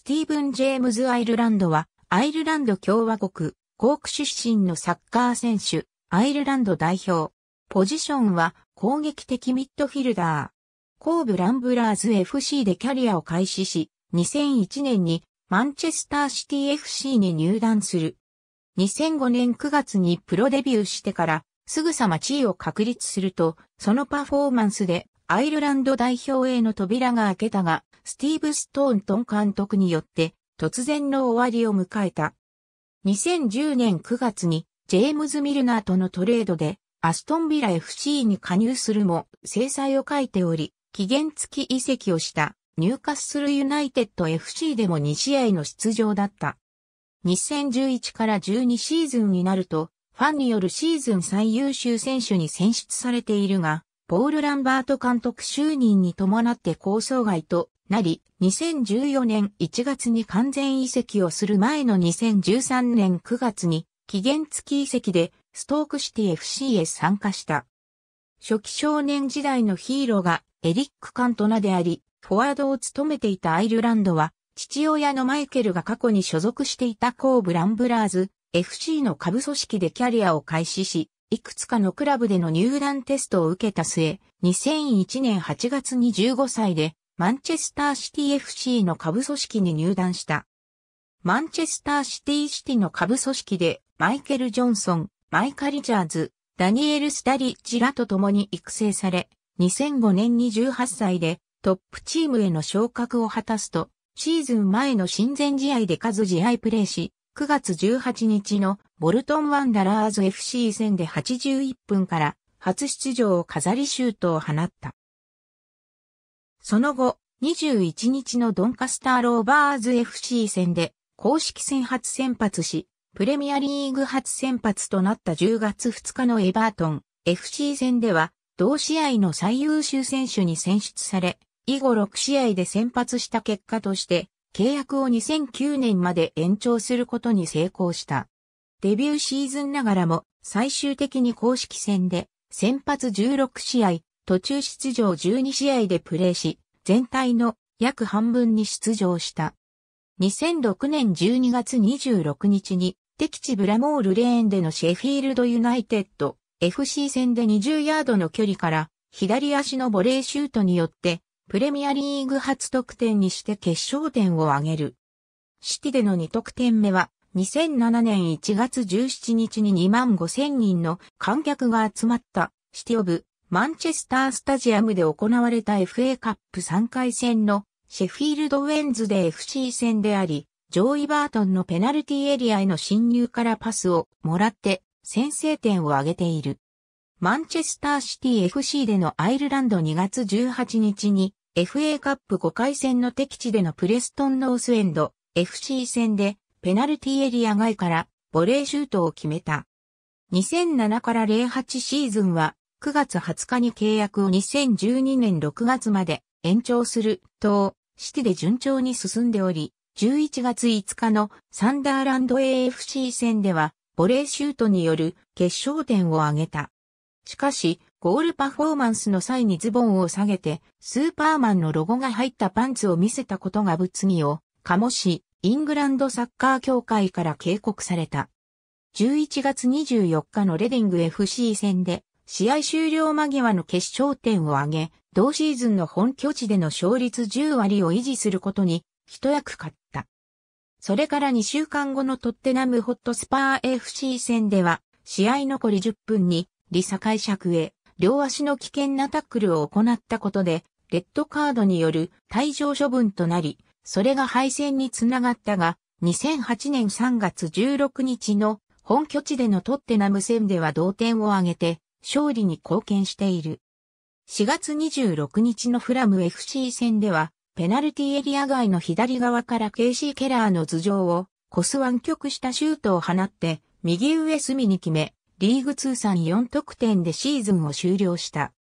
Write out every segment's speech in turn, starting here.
スティーブン・ジェームズ・アイルランドは、アイルランド共和国、コーク出身のサッカー選手、アイルランド代表。ポジションは、攻撃的ミッドフィルダー。後部ランブラーズ FC でキャリアを開始し、2001年にマンチェスターシティ FC に入団する。2005年9月にプロデビューしてから、すぐさま地位を確立すると、そのパフォーマンスでアイルランド代表への扉が開けたが、スティーブ・ストーントン監督によって突然の終わりを迎えた。2010年9月にジェームズ・ミルナーとのトレードでアストンビラ FC に加入するも制裁を書いており、期限付き移籍をした入荷するユナイテッド FC でも2試合の出場だった。2011から12シーズンになると、ファンによるシーズン最優秀選手に選出されているが、ポール・ランバート監督就任に伴って構想外となり、2014年1月に完全移籍をする前の2013年9月に期限付き移籍でストークシティ FC へ参加した。初期少年時代のヒーローがエリック・カントナであり、フォワードを務めていたアイルランドは、父親のマイケルが過去に所属していたコーブ・ランブラーズ FC の下部組織でキャリアを開始し、いくつかのクラブでの入団テストを受けた末、2001年8月に15歳で、マンチェスターシティ FC の下部組織に入団した。マンチェスターシティシティの下部組織で、マイケル・ジョンソン、マイカ・リチャーズ、ダニエル・スタリッジらと共に育成され、2005年に18歳でトップチームへの昇格を果たすと、シーズン前の親善試合で数試合プレーし、9月18日のボルトンワンダラーズ FC 戦で81分から初出場を飾りシュートを放った。その後、21日のドンカスターローバーズ FC 戦で公式戦初先発し、プレミアリーグ初先発となった10月2日のエバートン FC 戦では同試合の最優秀選手に選出され、以後6試合で先発した結果として契約を2009年まで延長することに成功した。デビューシーズンながらも最終的に公式戦で先発16試合、途中出場12試合でプレーし、全体の約半分に出場した。2006年12月26日に敵地ブラモールレーンでのシェフィールドユナイテッド FC 戦で20ヤードの距離から左足のボレーシュートによってプレミアリーグ初得点にして決勝点を挙げる。シティでの2得点目は、2007年1月17日に2万5千人の観客が集まったシティオブマンチェスタースタジアムで行われた FA カップ3回戦のシェフィールドウェンズで FC 戦であり、ジョーイ・バートンのペナルティエリアへの侵入からパスをもらって先制点を挙げている。マンチェスターシティ FC でのアイルランド2月18日に FA カップ5回戦の敵地でのプレストンノースエンド FC 戦でペナルティエリア外からボレーシュートを決めた。2007から08シーズンは9月20日に契約を2012年6月まで延長すると、シティで順調に進んでおり、11月5日のサンダーランド AFC 戦ではボレーシュートによる決勝点を挙げた。しかし、ゴールパフォーマンスの際にズボンを下げて、スーパーマンのロゴが入ったパンツを見せたことが物議を醸し、イングランドサッカー協会から警告された。11月24日のレディング FC 戦で、試合終了間際の決勝点を挙げ、同シーズンの本拠地での勝率10割を維持することに一役買った。それから2週間後のトッテナムホットスパー FC 戦では、試合残り10分に、リサ解釈へ、両足の危険なタックルを行ったことで、レッドカードによる退場処分となり、それが敗戦につながったが、2008年3月16日の本拠地でのトッテナム戦では同点を挙げて、勝利に貢献している。4月26日のフラム FC 戦では、ペナルティエリア外の左側からケイシー・ケラーの頭上を、コスワン曲したシュートを放って、右上隅に決め、リーグ通算4得点でシーズンを終了した。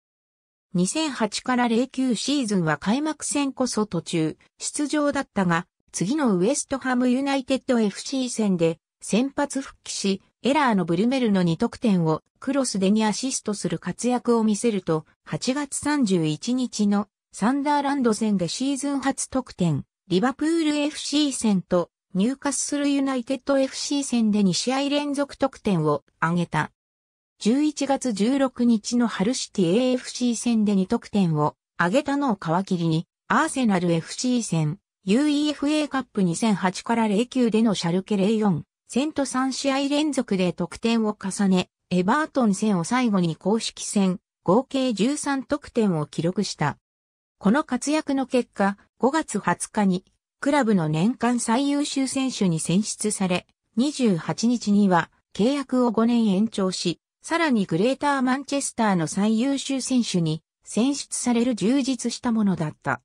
2008から09シーズンは開幕戦こそ途中、出場だったが、次のウエストハムユナイテッド FC 戦で先発復帰し、エラーのブルメルの2得点をクロスでにアシストする活躍を見せると、8月31日のサンダーランド戦でシーズン初得点、リバプール FC 戦と入荷するユナイテッド FC 戦で2試合連続得点を挙げた。11月16日のハルシティ AFC 戦で2得点を挙げたのを皮切りに、アーセナル FC 戦、UEFA カップ2008から09でのシャルケ04戦と3試合連続で得点を重ね、エバートン戦を最後に公式戦、合計13得点を記録した。この活躍の結果、5月20日にクラブの年間最優秀選手に選出され、28日には契約を5年延長し、さらにグレーターマンチェスターの最優秀選手に選出される充実したものだった。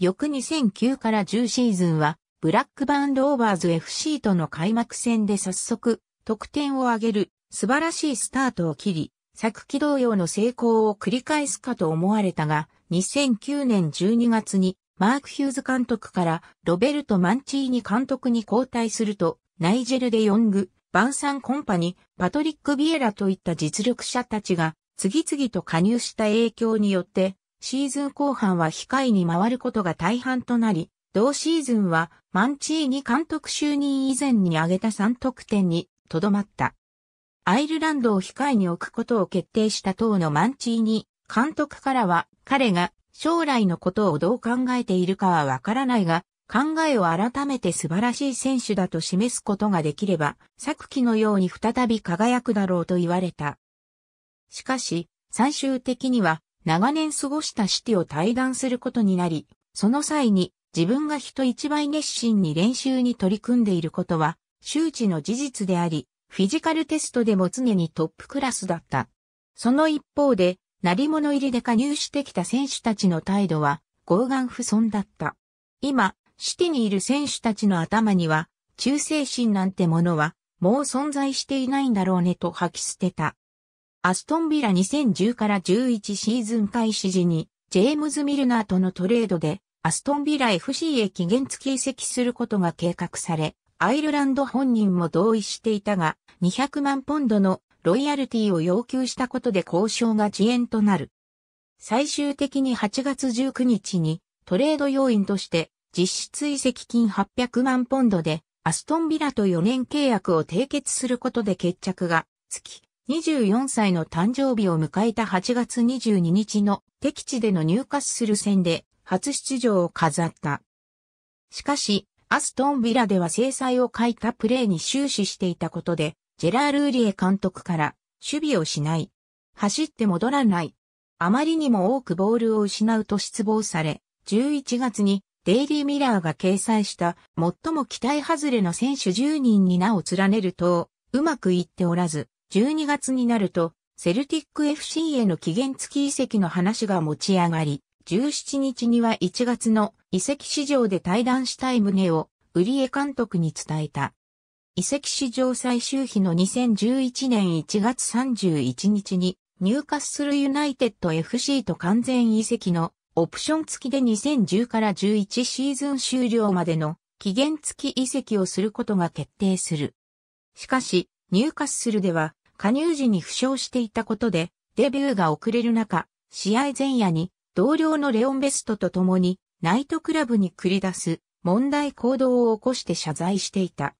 翌2009から10シーズンは、ブラックバンドオーバーズ FC との開幕戦で早速、得点を挙げる素晴らしいスタートを切り、昨季同様の成功を繰り返すかと思われたが、2009年12月にマーク・ヒューズ監督からロベルト・マンチーニ監督に交代すると、ナイジェル・デ・ヨング、バンサン・コンパニ、パトリック・ビエラといった実力者たちが次々と加入した影響によって、シーズン後半は控えに回ることが大半となり、同シーズンはマンチーニ監督就任以前に挙げた3得点にとどまった。アイルランドを控えに置くことを決定した当のマンチーニ監督からは彼が将来のことをどう考えているかはわからないが、考えを改めて素晴らしい選手だと示すことができれば、昨季のように再び輝くだろうと言われた。しかし、最終的には長年過ごしたシティを対談することになり、その際に自分が人一倍熱心に練習に取り組んでいることは周知の事実であり、フィジカルテストでも常にトップクラスだった。その一方で、鳴り物入りで加入してきた選手たちの態度は、傲岸不存だった。今、シティにいる選手たちの頭には、忠誠心なんてものは、もう存在していないんだろうねと吐き捨てた。アストンビラ2010から11シーズン開始時に、ジェームズ・ミルナーとのトレードで、アストンビラ FC へ期限付き移籍することが計画され、アイルランド本人も同意していたが、200万ポンドのロイヤルティを要求したことで交渉が遅延となる。最終的に8月19日にトレード要員として実質移籍金800万ポンドでアストンビラと4年契約を締結することで決着がつき、24歳の誕生日を迎えた8月22日の敵地での入荷する戦で初出場を飾った。しかし、アストンビラでは制裁を欠いたプレーに終始していたことで、ジェラール・ウリエ監督から、守備をしない。走って戻らない。あまりにも多くボールを失うと失望され、11月にデイリーミラーが掲載した最も期待外れの選手10人に名を連ねると、うまくいっておらず、12月になると、セルティック FC への期限付き移籍の話が持ち上がり、17日には1月の移籍市場で対談したい旨を、ウリエ監督に伝えた。遺跡史上最終日の2011年1月31日に、ニューカッスルユナイテッド FC と完全移籍のオプション付きで2010から11シーズン終了までの期限付き移籍をすることが決定する。しかし、ニューカッスルでは加入時に負傷していたことでデビューが遅れる中、試合前夜に同僚のレオンベストと共にナイトクラブに繰り出す問題行動を起こして謝罪していた。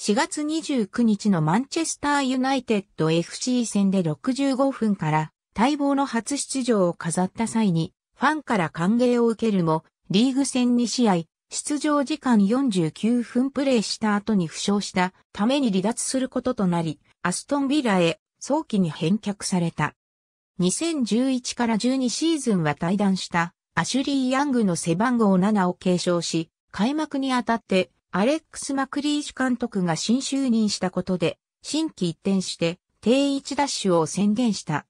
4月29日のマンチェスターユナイテッド FC 戦で65分から待望の初出場を飾った際にファンから歓迎を受けるもリーグ戦2試合出場時間49分プレーした後に負傷したために離脱することとなりアストンビラへ早期に返却された。2011から12シーズンは退団したアシュリー・ヤングの背番号7を継承し、開幕にあたってアレックス・マクリーシュ監督が新就任したことで、新規一転して、定位置シュを宣言した。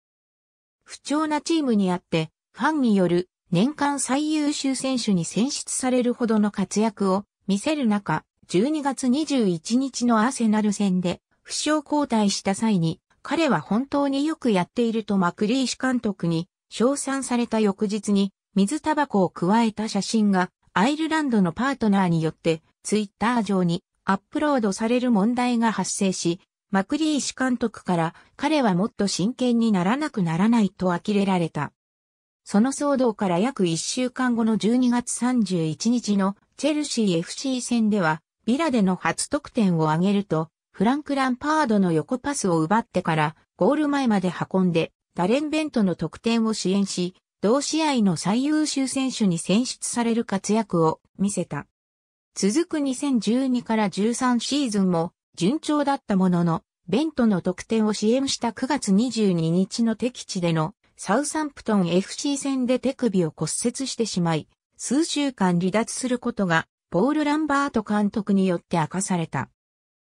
不調なチームにあって、ファンによる年間最優秀選手に選出されるほどの活躍を見せる中、12月21日のアーセナル戦で、負傷交代した際に、彼は本当によくやっているとマクリーシュ監督に称賛された翌日に水タバコを加えた写真がアイルランドのパートナーによってツイッター上にアップロードされる問題が発生し、マクリー氏監督から彼はもっと真剣にならなくならないと呆れられた。その騒動から約1週間後の12月31日のチェルシー FC 戦では、ビラでの初得点を挙げると、フランク・ランパードの横パスを奪ってから、ゴール前まで運んで、ダレン・ベントの得点を支援し、同試合の最優秀選手に選出される活躍を見せた。続く2012から13シーズンも順調だったものの、ベントの得点を支援した9月22日の敵地でのサウサンプトン FC 戦で手首を骨折してしまい、数週間離脱することが、ポール・ランバート監督によって明かされた。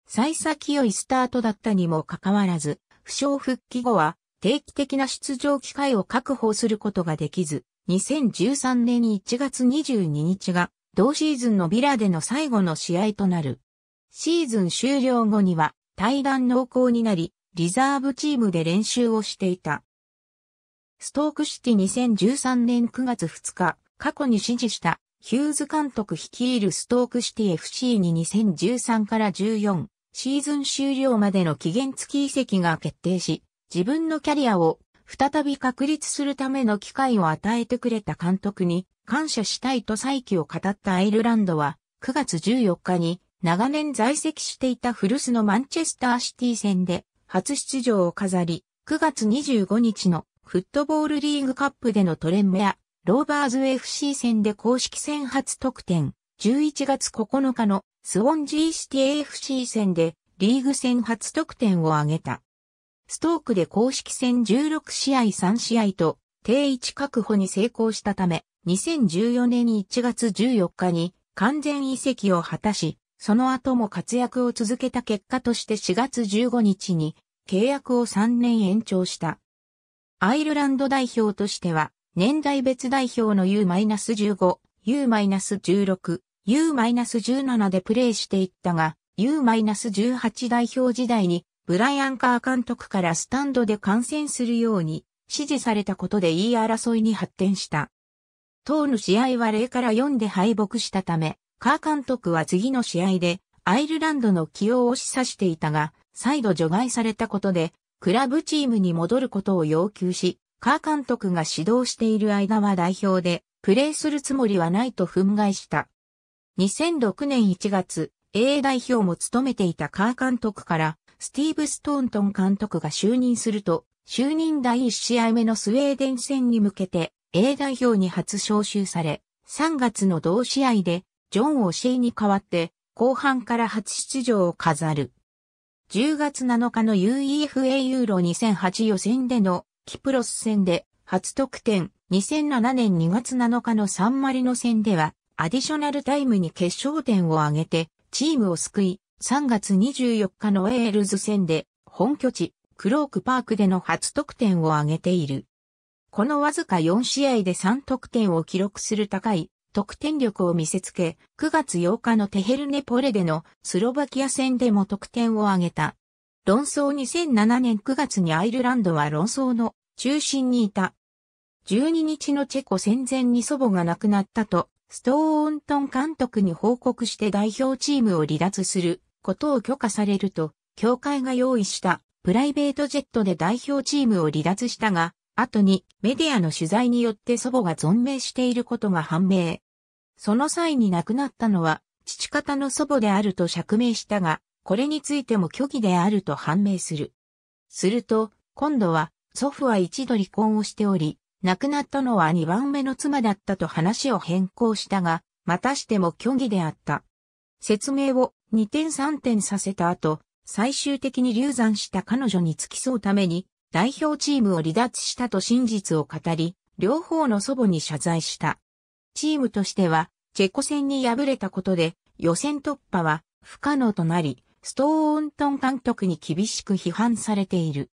幸先良いスタートだったにもかかわらず、負傷復帰後は定期的な出場機会を確保することができず、2013年1月22日が同シーズンのビラでの最後の試合となる。シーズン終了後には、対談濃厚になり、リザーブチームで練習をしていた。ストークシティ2013年9月2日、過去に指示したヒューズ監督率いるストークシティ FC に2013から14シーズン終了までの期限付き移籍が決定し、自分のキャリアを再び確立するための機会を与えてくれた監督に感謝したいと再起を語ったアイルランドは9月14日に長年在籍していた古巣のマンチェスターシティ戦で初出場を飾り9月25日のフットボールリーグカップでのトレンアローバーズ FC 戦で公式戦初得点11月9日のスウォンジーシティ FC 戦でリーグ戦初得点を挙げた。ストークで公式戦16試合3試合と、定位置確保に成功したため、2014年1月14日に完全移籍を果たし、その後も活躍を続けた結果として4月15日に契約を3年延長した。アイルランド代表としては、年代別代表の U-15、U-16、U-17 でプレーしていったが、U-18 代表時代にブライアン・カー監督からスタンドで観戦するように指示されたことで言い争いに発展した。当の試合は0から4で敗北したため、カー監督は次の試合でアイルランドの起用を示唆していたが、再度除外されたことで、クラブチームに戻ることを要求し、カー監督が指導している間は代表で、プレーするつもりはないと憤慨した。2006年1月、A 代表も務めていたカー監督から、スティーブ・ストーントン監督が就任すると、就任第1試合目のスウェーデン戦に向けて A 代表に初招集され、3月の同試合でジョン・オシーに代わって後半から初出場を飾る。10月7日の UEFA ユーロ2008予選でのキプロス戦で初得点2007年2月7日のサンマリノ戦ではアディショナルタイムに決勝点を挙げてチームを救い3月24日のウェールズ戦で本拠地クロークパークでの初得点を挙げている。このわずか4試合で3得点を記録する高い得点力を見せつけ、9月8日のテヘルネポレでのスロバキア戦でも得点を挙げた。論争2007年9月にアイルランドは論争の中心にいた。12日のチェコ戦前に祖母が亡くなったと、ストーントン監督に報告して代表チームを離脱することを許可されると、協会が用意したプライベートジェットで代表チームを離脱したが、後にメディアの取材によって祖母が存命していることが判明。その際に亡くなったのは、父方の祖母であると釈明したが、これについても虚偽であると判明する。すると、今度は、祖父は一度離婚をしており、亡くなったのは二番目の妻だったと話を変更したが、またしても虚偽であった。説明を二点三点させた後、最終的に流産した彼女に付き添うために、代表チームを離脱したと真実を語り、両方の祖母に謝罪した。チームとしては、チェコ戦に敗れたことで、予選突破は不可能となり、ストーントン監督に厳しく批判されている。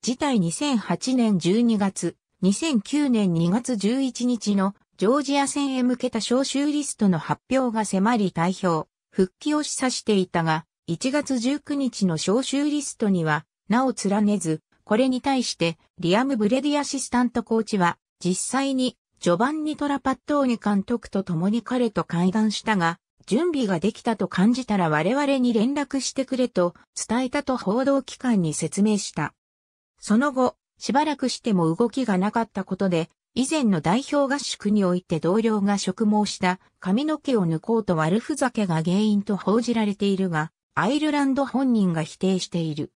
事態2008年12月、2009年2月11日のジョージア戦へ向けた招集リストの発表が迫り代表、復帰を示唆していたが、1月19日の招集リストには、なお連ねず、これに対して、リアム・ブレディアシスタントコーチは、実際に、ジョバンニ・トラパットーニ監督と共に彼と会談したが、準備ができたと感じたら我々に連絡してくれと伝えたと報道機関に説明した。その後、しばらくしても動きがなかったことで、以前の代表合宿において同僚が植毛した髪の毛を抜こうと悪ふざけが原因と報じられているが、アイルランド本人が否定している。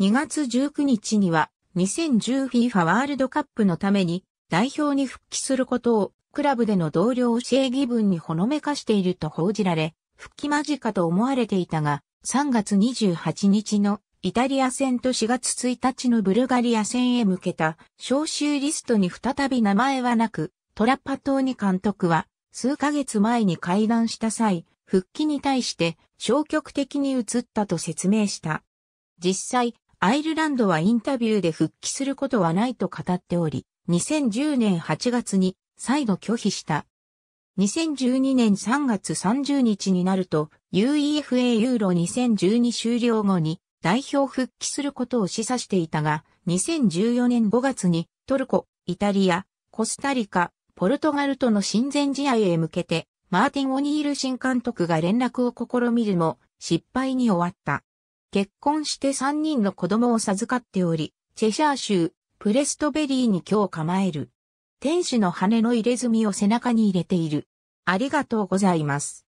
2月19日には 2010FIFA ワールドカップのために代表に復帰することをクラブでの同僚正義分にほのめかしていると報じられ、復帰間近と思われていたが、3月28日のイタリア戦と4月1日のブルガリア戦へ向けた招集リストに再び名前はなく、トラッパトーニ監督は数ヶ月前に会談した際、復帰に対して消極的に移ったと説明した。実際、アイルランドはインタビューで復帰することはないと語っており、2010年8月に再度拒否した。2012年3月30日になると UEFA ユーロ2012終了後に代表復帰することを示唆していたが、2014年5月にトルコ、イタリア、コスタリカ、ポルトガルとの親善試合へ向けて、マーティン・オニール新監督が連絡を試みるも、失敗に終わった。結婚して3人の子供を授かっており、チェシャー州、プレストベリーに今日構える。天使の羽の入れ墨を背中に入れている。ありがとうございます。